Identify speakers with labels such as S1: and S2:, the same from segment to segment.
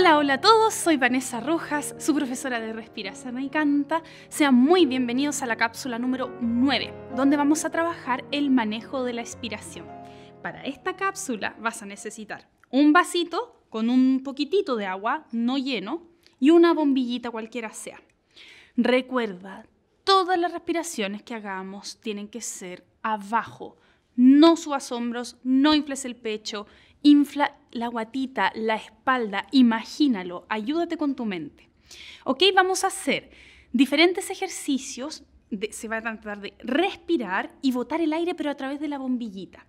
S1: Hola, hola a todos, soy Vanessa Rojas, su profesora de respiración y Canta. Sean muy bienvenidos a la cápsula número 9, donde vamos a trabajar el manejo de la expiración. Para esta cápsula vas a necesitar un vasito con un poquitito de agua, no lleno, y una bombillita cualquiera sea. Recuerda, todas las respiraciones que hagamos tienen que ser abajo. No subas hombros, no infles el pecho, Infla la guatita, la espalda, imagínalo, ayúdate con tu mente. ¿Ok? Vamos a hacer diferentes ejercicios. se va a tratar de respirar y botar el aire, pero a través de la bombillita.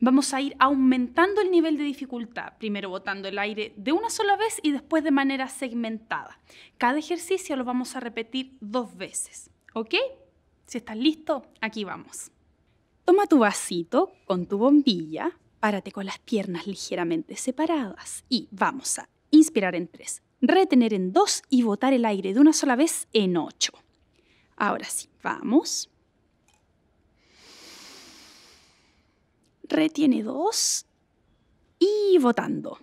S1: Vamos a ir aumentando el nivel de dificultad, primero botando el aire de una sola vez y después de manera segmentada. Cada ejercicio lo vamos a repetir dos veces. ¿Ok? Si estás listo, aquí vamos. Toma tu vasito con tu bombilla Párate con las piernas ligeramente separadas y vamos a inspirar en tres, retener en dos y botar el aire de una sola vez en 8. Ahora sí, vamos. Retiene 2 y botando.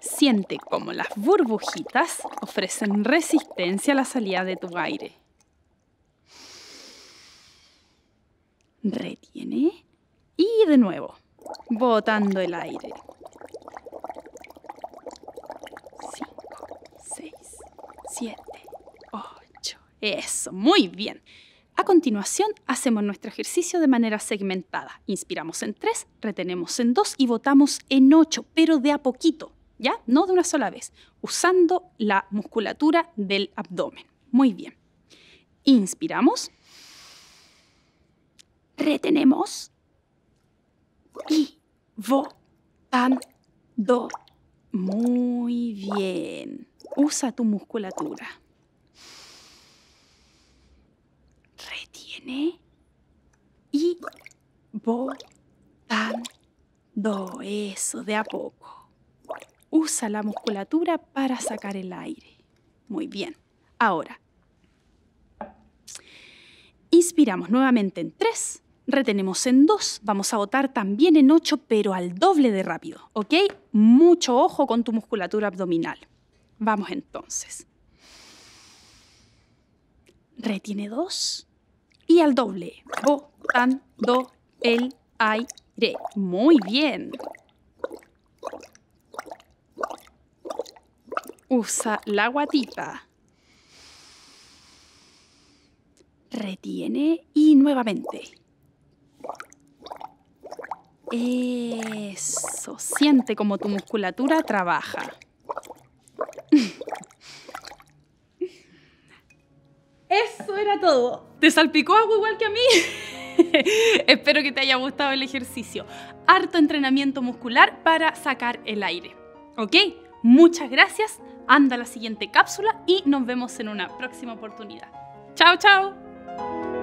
S1: Siente como las burbujitas ofrecen resistencia a la salida de tu aire. Retiene de nuevo, botando el aire. Cinco, seis, siete, ocho. Eso, muy bien. A continuación, hacemos nuestro ejercicio de manera segmentada. Inspiramos en tres, retenemos en dos y votamos en ocho, pero de a poquito, ¿ya? No de una sola vez, usando la musculatura del abdomen. Muy bien. Inspiramos. Retenemos y do Muy bien. Usa tu musculatura. Retiene y do Eso, de a poco. Usa la musculatura para sacar el aire. Muy bien. Ahora, inspiramos nuevamente en tres retenemos en 2, vamos a botar también en 8, pero al doble de rápido, ¿ok? Mucho ojo con tu musculatura abdominal. Vamos entonces. Retiene 2 y al doble, botando el aire. Muy bien. Usa la guatita. Retiene y nuevamente. Eso, siente como tu musculatura trabaja. Eso era todo. ¿Te salpicó agua igual que a mí? Espero que te haya gustado el ejercicio. Harto entrenamiento muscular para sacar el aire. ¿Ok? Muchas gracias. Anda a la siguiente cápsula y nos vemos en una próxima oportunidad. ¡Chao, chao!